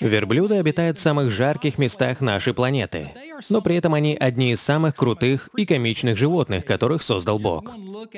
Верблюды обитают в самых жарких местах нашей планеты, но при этом они одни из самых крутых и комичных животных, которых создал Бог.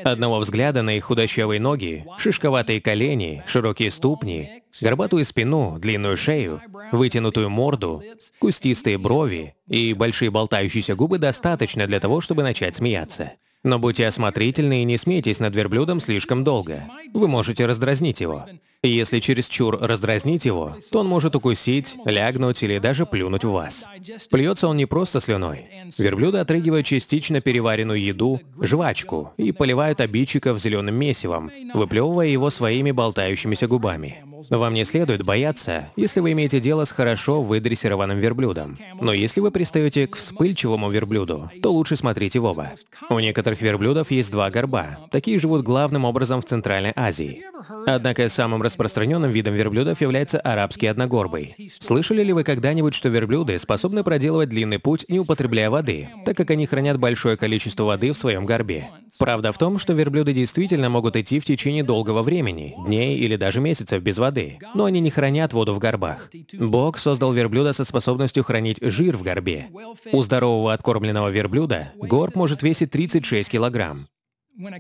Одного взгляда на их худощавые ноги, шишковатые колени, широкие ступни, горбатую спину, длинную шею, вытянутую морду, кустистые брови и большие болтающиеся губы достаточно для того, чтобы начать смеяться. Но будьте осмотрительны и не смейтесь над верблюдом слишком долго. Вы можете раздразнить его. И если чересчур раздразнить его, то он может укусить, лягнуть или даже плюнуть в вас. Плюется он не просто слюной. Верблюды отрыгивают частично переваренную еду, жвачку, и поливают обидчиков зеленым месивом, выплевывая его своими болтающимися губами. Вам не следует бояться, если вы имеете дело с хорошо выдрессированным верблюдом. Но если вы пристаете к вспыльчивому верблюду, то лучше смотрите в оба. У некоторых верблюдов есть два горба. Такие живут главным образом в Центральной Азии. Однако самым распространенным видом верблюдов является арабский одногорбый. Слышали ли вы когда-нибудь, что верблюды способны проделывать длинный путь, не употребляя воды, так как они хранят большое количество воды в своем горбе? Правда в том, что верблюды действительно могут идти в течение долгого времени, дней или даже месяцев без воды, но они не хранят воду в горбах. Бог создал верблюда со способностью хранить жир в горбе. У здорового откормленного верблюда горб может весить 36 килограмм.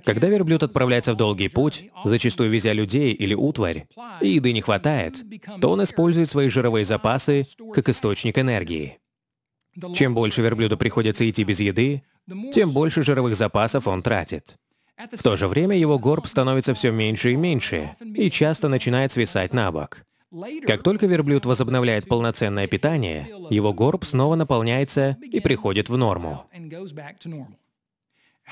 Когда верблюд отправляется в долгий путь, зачастую везя людей или утварь, и еды не хватает, то он использует свои жировые запасы как источник энергии. Чем больше верблюду приходится идти без еды, тем больше жировых запасов он тратит. В то же время его горб становится все меньше и меньше, и часто начинает свисать на бок. Как только верблюд возобновляет полноценное питание, его горб снова наполняется и приходит в норму.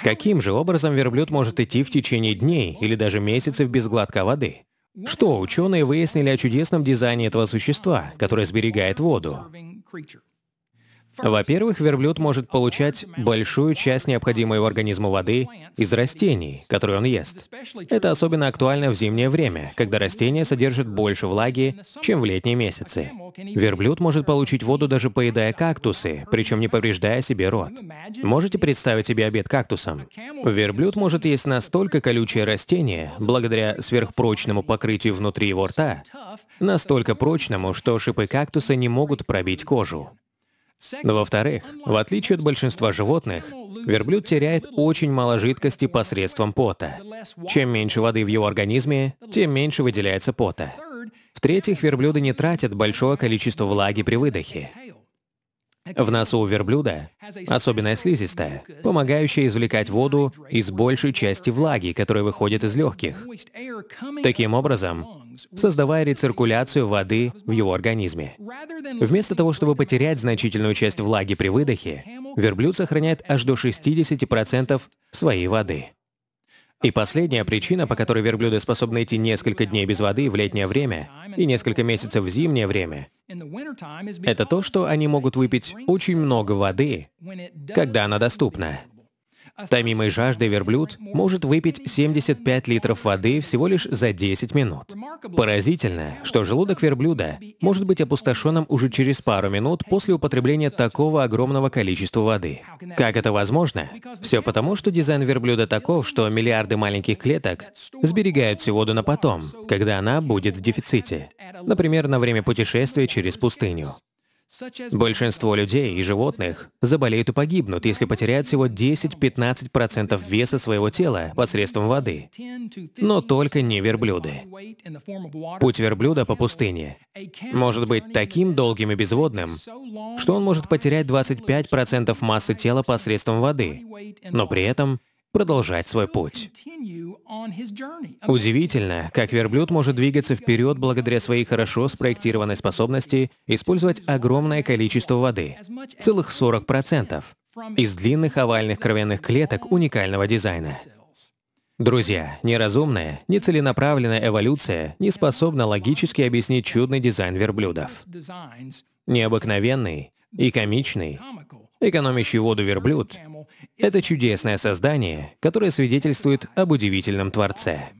Каким же образом верблюд может идти в течение дней или даже месяцев без глотка воды? Что ученые выяснили о чудесном дизайне этого существа, которое сберегает воду? Во-первых, верблюд может получать большую часть необходимой его организму воды из растений, которые он ест. Это особенно актуально в зимнее время, когда растения содержат больше влаги, чем в летние месяцы. Верблюд может получить воду, даже поедая кактусы, причем не повреждая себе рот. Можете представить себе обед кактусом? Верблюд может есть настолько колючее растение, благодаря сверхпрочному покрытию внутри его рта, настолько прочному, что шипы кактуса не могут пробить кожу во-вторых, в отличие от большинства животных, верблюд теряет очень мало жидкости посредством пота. Чем меньше воды в его организме, тем меньше выделяется пота. В-третьих, верблюды не тратят большое количество влаги при выдохе. В носу у верблюда особенная слизистая, помогающая извлекать воду из большей части влаги, которая выходит из легких. Таким образом, создавая рециркуляцию воды в его организме. Вместо того, чтобы потерять значительную часть влаги при выдохе, верблюд сохраняет аж до 60% своей воды. И последняя причина, по которой верблюды способны идти несколько дней без воды в летнее время и несколько месяцев в зимнее время, это то, что они могут выпить очень много воды, когда она доступна. Томимой жаждой верблюд может выпить 75 литров воды всего лишь за 10 минут. Поразительно, что желудок верблюда может быть опустошенным уже через пару минут после употребления такого огромного количества воды. Как это возможно? Все потому, что дизайн верблюда таков, что миллиарды маленьких клеток сберегают всю воду на потом, когда она будет в дефиците. Например, на время путешествия через пустыню. Большинство людей и животных заболеют и погибнут, если потеряют всего 10-15% веса своего тела посредством воды. Но только не верблюды. Путь верблюда по пустыне может быть таким долгим и безводным, что он может потерять 25% массы тела посредством воды, но при этом продолжать свой путь. Удивительно, как верблюд может двигаться вперед благодаря своей хорошо спроектированной способности использовать огромное количество воды, целых 40%, из длинных овальных кровяных клеток уникального дизайна. Друзья, неразумная, нецеленаправленная эволюция не способна логически объяснить чудный дизайн верблюдов. Необыкновенный и комичный, экономящий воду верблюд это чудесное создание, которое свидетельствует об удивительном Творце.